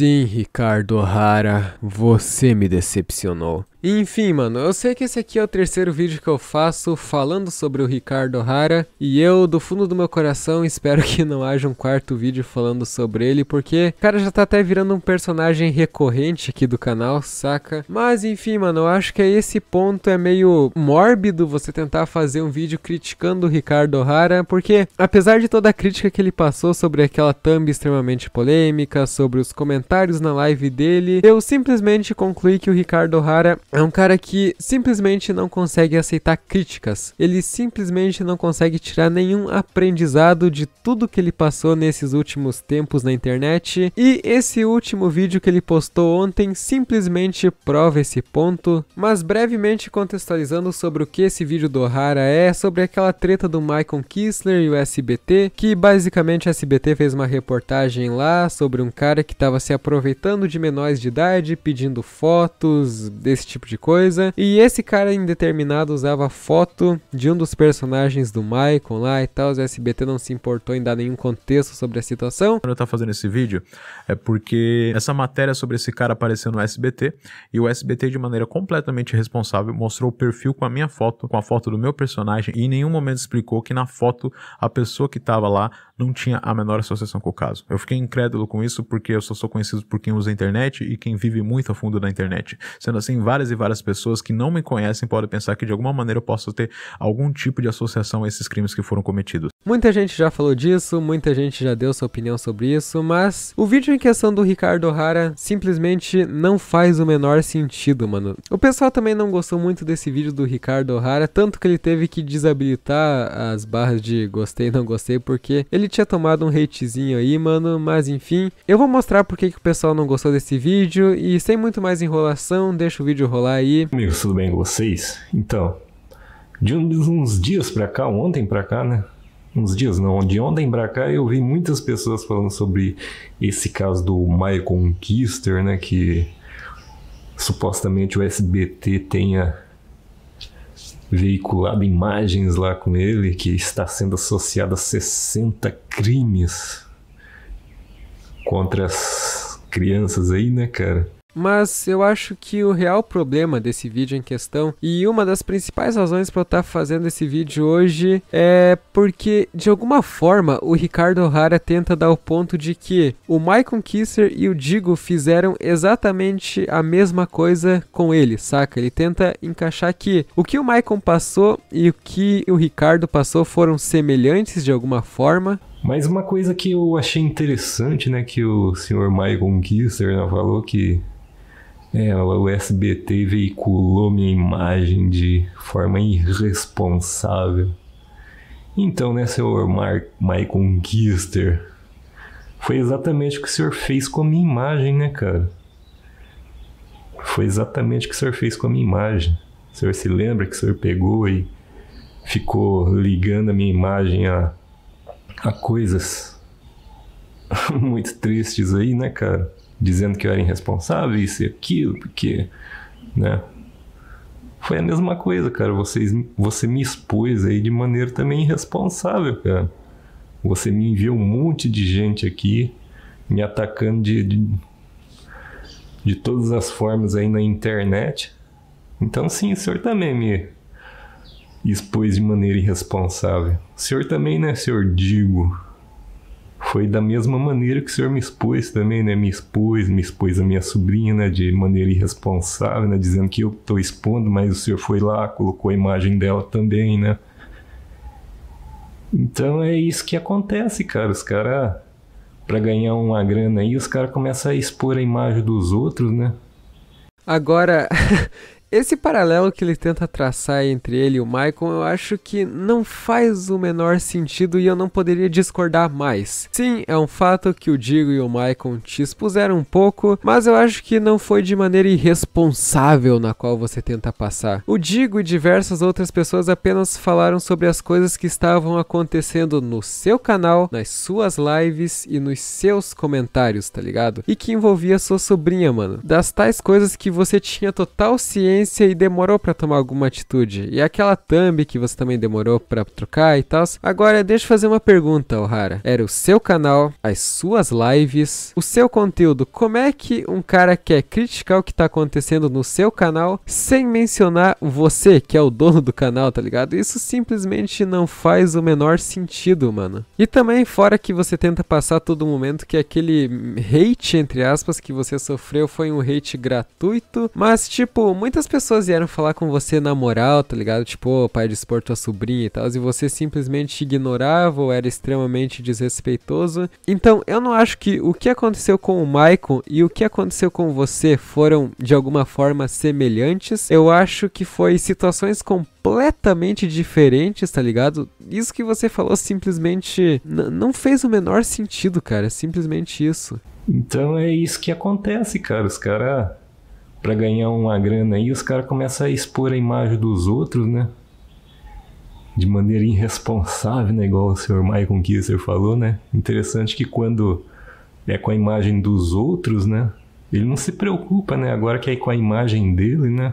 Sim, Ricardo Rara, você me decepcionou. Enfim, mano, eu sei que esse aqui é o terceiro vídeo que eu faço falando sobre o Ricardo Rara e eu, do fundo do meu coração, espero que não haja um quarto vídeo falando sobre ele, porque o cara já tá até virando um personagem recorrente aqui do canal, saca? Mas enfim, mano, eu acho que a é esse ponto é meio mórbido você tentar fazer um vídeo criticando o Ricardo Rara porque apesar de toda a crítica que ele passou sobre aquela thumb extremamente polêmica, sobre os comentários na live dele, eu simplesmente concluí que o Ricardo Rara é um cara que simplesmente não consegue aceitar críticas. Ele simplesmente não consegue tirar nenhum aprendizado de tudo que ele passou nesses últimos tempos na internet. E esse último vídeo que ele postou ontem simplesmente prova esse ponto. Mas brevemente contextualizando sobre o que esse vídeo do O'Hara é, sobre aquela treta do Michael Kissler e o SBT, que basicamente o SBT fez uma reportagem lá sobre um cara que estava se aproveitando de menores de idade, pedindo fotos desse tipo tipo de coisa. E esse cara indeterminado usava foto de um dos personagens do Michael lá e tal. O SBT não se importou em dar nenhum contexto sobre a situação. Quando eu tava fazendo esse vídeo, é porque essa matéria sobre esse cara apareceu no SBT e o SBT, de maneira completamente irresponsável, mostrou o perfil com a minha foto, com a foto do meu personagem e em nenhum momento explicou que na foto a pessoa que tava lá não tinha a menor associação com o caso. Eu fiquei incrédulo com isso porque eu só sou conhecido por quem usa a internet e quem vive muito a fundo da internet. Sendo assim, várias várias e várias pessoas que não me conhecem podem pensar que de alguma maneira eu posso ter algum tipo de associação a esses crimes que foram cometidos. Muita gente já falou disso, muita gente já deu sua opinião sobre isso, mas o vídeo em questão do Ricardo O'Hara simplesmente não faz o menor sentido, mano. O pessoal também não gostou muito desse vídeo do Ricardo O'Hara, tanto que ele teve que desabilitar as barras de gostei e não gostei, porque ele tinha tomado um hatezinho aí, mano, mas enfim. Eu vou mostrar porque que o pessoal não gostou desse vídeo e sem muito mais enrolação, deixa o vídeo rolar rolar aí. Amigos, tudo bem com vocês? Então, de uns dias pra cá, ontem pra cá, né? Uns dias não, de ontem pra cá eu vi muitas pessoas falando sobre esse caso do Michael Kister né? Que supostamente o SBT tenha veiculado imagens lá com ele que está sendo associado a 60 crimes contra as crianças aí, né, cara? mas eu acho que o real problema desse vídeo em questão e uma das principais razões para eu estar tá fazendo esse vídeo hoje é porque de alguma forma o Ricardo O'Hara tenta dar o ponto de que o Michael Kisser e o Digo fizeram exatamente a mesma coisa com ele, saca? Ele tenta encaixar que o que o Michael passou e o que o Ricardo passou foram semelhantes de alguma forma, mas uma coisa que eu achei interessante, né, que o senhor Michael Kisser né, falou que é, a USBT veiculou minha imagem de forma irresponsável. Então, né, senhor Mar Michael Gister? Foi exatamente o que o senhor fez com a minha imagem, né, cara? Foi exatamente o que o senhor fez com a minha imagem. O senhor se lembra que o senhor pegou e ficou ligando a minha imagem a, a coisas muito tristes aí, né, cara? dizendo que eu era irresponsável, isso e aquilo, porque, né? Foi a mesma coisa, cara. Vocês, você me expôs aí de maneira também irresponsável, cara. Você me enviou um monte de gente aqui me atacando de, de, de todas as formas aí na internet. Então, sim, o senhor também me expôs de maneira irresponsável. O senhor também, né, senhor Digo? foi da mesma maneira que o senhor me expôs também, né? Me expôs, me expôs a minha sobrinha, né? De maneira irresponsável, né? Dizendo que eu estou expondo, mas o senhor foi lá, colocou a imagem dela também, né? Então é isso que acontece, cara. Os caras, para ganhar uma grana aí, os caras começam a expor a imagem dos outros, né? Agora, Esse paralelo que ele tenta traçar entre ele e o Michael, eu acho que não faz o menor sentido e eu não poderia discordar mais. Sim, é um fato que o Digo e o Michael te expuseram um pouco, mas eu acho que não foi de maneira irresponsável na qual você tenta passar. O Digo e diversas outras pessoas apenas falaram sobre as coisas que estavam acontecendo no seu canal, nas suas lives e nos seus comentários, tá ligado? E que envolvia sua sobrinha, mano. Das tais coisas que você tinha total ciência e demorou para tomar alguma atitude. E aquela thumb que você também demorou para trocar e tal. Agora, deixa eu fazer uma pergunta, Ohara. Era o seu canal, as suas lives, o seu conteúdo. Como é que um cara quer criticar o que tá acontecendo no seu canal sem mencionar você, que é o dono do canal, tá ligado? Isso simplesmente não faz o menor sentido, mano. E também, fora que você tenta passar todo momento que aquele hate, entre aspas, que você sofreu foi um hate gratuito, mas tipo, muitas pessoas vieram falar com você na moral, tá ligado? Tipo, oh, pai de expor tua sobrinha e tal, e você simplesmente ignorava ou era extremamente desrespeitoso. Então, eu não acho que o que aconteceu com o Maicon e o que aconteceu com você foram de alguma forma semelhantes. Eu acho que foi situações completamente diferentes, tá ligado? Isso que você falou simplesmente não fez o menor sentido, cara. Simplesmente isso. Então é isso que acontece, cara. Os caras para ganhar uma grana aí, os caras começam a expor a imagem dos outros, né? De maneira irresponsável, né? Igual o senhor Michael Kisser falou, né? Interessante que quando é com a imagem dos outros, né? Ele não se preocupa, né? Agora que é com a imagem dele, né?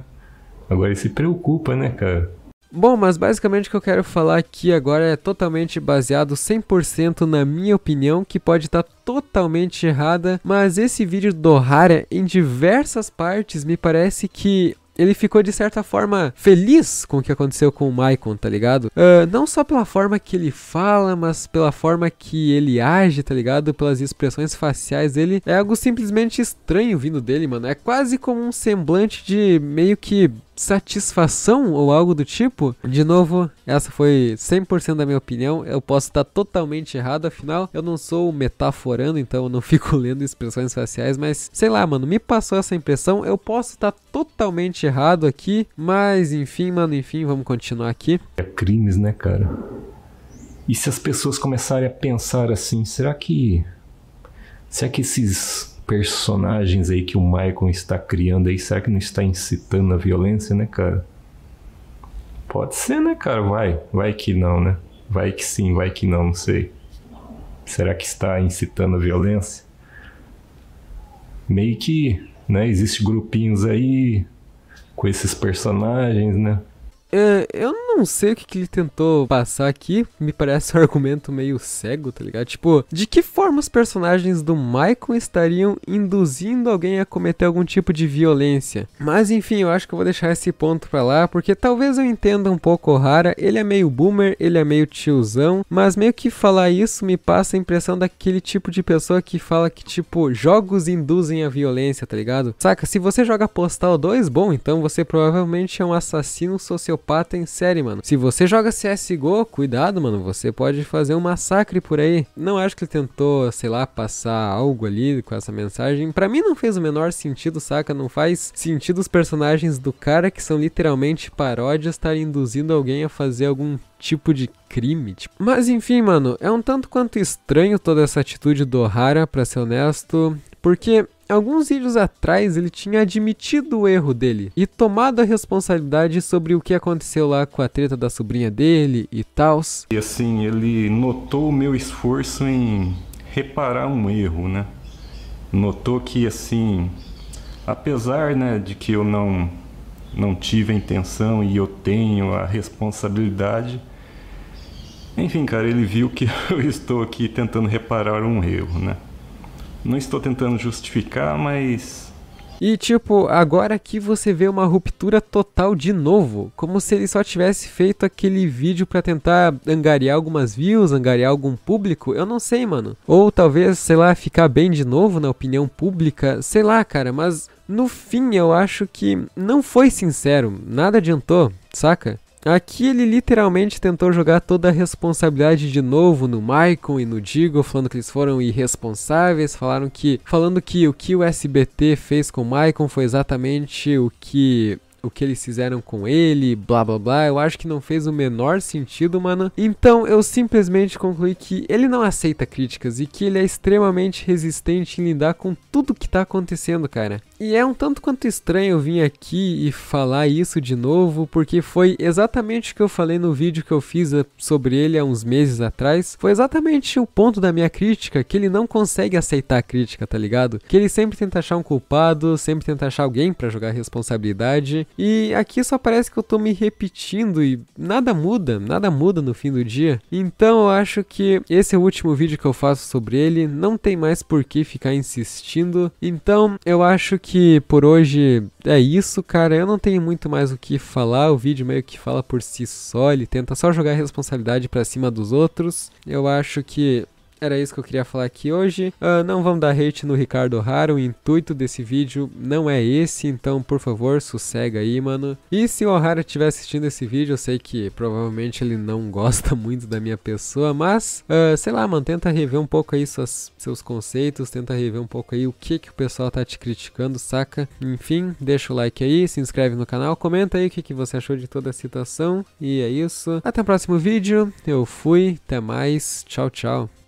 Agora ele se preocupa, né, cara? Bom, mas basicamente o que eu quero falar aqui agora é totalmente baseado 100% na minha opinião, que pode estar tá totalmente errada, mas esse vídeo do Harry, em diversas partes, me parece que ele ficou de certa forma feliz com o que aconteceu com o Maicon, tá ligado? Uh, não só pela forma que ele fala, mas pela forma que ele age, tá ligado? Pelas expressões faciais dele. É algo simplesmente estranho vindo dele, mano. É quase como um semblante de meio que satisfação ou algo do tipo. De novo, essa foi 100% da minha opinião. Eu posso estar totalmente errado, afinal, eu não sou metaforando, então eu não fico lendo expressões faciais, mas sei lá, mano, me passou essa impressão. Eu posso estar totalmente errado aqui, mas enfim, mano, enfim, vamos continuar aqui. É crimes, né, cara? E se as pessoas começarem a pensar assim, será que será que esses personagens aí que o Michael está criando aí, será que não está incitando a violência, né, cara? Pode ser, né, cara? Vai. Vai que não, né? Vai que sim, vai que não, não sei. Será que está incitando a violência? Meio que, né, existe grupinhos aí com esses personagens, né? É, eu não sei o que, que, ele tentou passar aqui. Me parece um argumento meio cego, tá ligado? Tipo, de que forma os personagens do Michael estariam induzindo alguém a cometer algum tipo de violência? Mas enfim, eu acho que eu vou deixar esse ponto pra lá, porque talvez eu entenda um pouco o Rara. Ele é meio boomer, ele é meio tiozão, mas meio que falar isso me passa a impressão daquele tipo de pessoa que fala que, tipo, jogos induzem a violência, tá ligado? Saca, se você joga Postal 2, bom, então você provavelmente é um assassino social sociopata em série, mano. Se você joga CSGO, cuidado, mano. Você pode fazer um massacre por aí. Não acho que ele tentou, sei lá, passar algo ali com essa mensagem. Para mim não fez o menor sentido, saca? Não faz sentido os personagens do cara que são literalmente paródias estar induzindo alguém a fazer algum tipo de crime. Tipo. Mas enfim, mano, é um tanto quanto estranho toda essa atitude do O'Hara, pra ser honesto. Porque Alguns vídeos atrás ele tinha admitido o erro dele e tomado a responsabilidade sobre o que aconteceu lá com a treta da sobrinha dele e tals. E assim, ele notou o meu esforço em reparar um erro, né? Notou que assim, apesar, né, de que eu não não tive a intenção e eu tenho a responsabilidade, enfim, cara, ele viu que eu estou aqui tentando reparar um erro, né? Não estou tentando justificar, mas. E tipo, agora aqui você vê uma ruptura total de novo, como se ele só tivesse feito aquele vídeo para tentar angariar algumas views, angariar algum público, eu não sei, mano. Ou talvez, sei lá, ficar bem de novo na opinião pública, sei lá, cara, mas no fim eu acho que não foi sincero, nada adiantou, saca? Aqui ele literalmente tentou jogar toda a responsabilidade de novo no Maicon e no Digo, falando que eles foram irresponsáveis, falaram que falando que o que o SBT fez com o Maicon foi exatamente o que o que eles fizeram com ele, blá blá blá. Eu acho que não fez o menor sentido, mano. Então eu simplesmente concluí que ele não aceita críticas e que ele é extremamente resistente em lidar com tudo que tá acontecendo, cara. E é um tanto quanto estranho vir aqui e falar isso de novo, porque foi exatamente o que eu falei no vídeo que eu fiz eh, sobre ele há uns meses atrás. Foi exatamente o ponto da minha crítica, que ele não consegue aceitar a crítica, tá ligado? Que ele sempre tenta achar um culpado, sempre tenta achar alguém para jogar responsabilidade. E aqui só parece que eu tô me repetindo e nada muda, nada muda no fim do dia. Então eu acho que esse é o último vídeo que eu faço sobre ele, não tem mais por que ficar insistindo. Então eu acho que que por hoje é isso, cara. Eu não tenho muito mais o que falar. O vídeo meio que fala por si só. Ele tenta só jogar a responsabilidade para cima dos outros. Eu acho que era isso que eu queria falar aqui hoje. Uh, não vamos dar hate no Ricardo Raro. O intuito desse vídeo não é esse, então por favor, sossega aí, mano. E se o O'Hara estiver assistindo esse vídeo, eu sei que provavelmente ele não gosta muito da minha pessoa, mas uh, sei lá, mano, tenta rever um pouco aí suas, seus conceitos, tenta rever um pouco aí o que, que o pessoal tá te criticando, saca? Enfim, deixa o like aí, se inscreve no canal, comenta aí o que, que você achou de toda a situação. E é isso. Até o próximo vídeo. Eu fui, até mais. Tchau, tchau.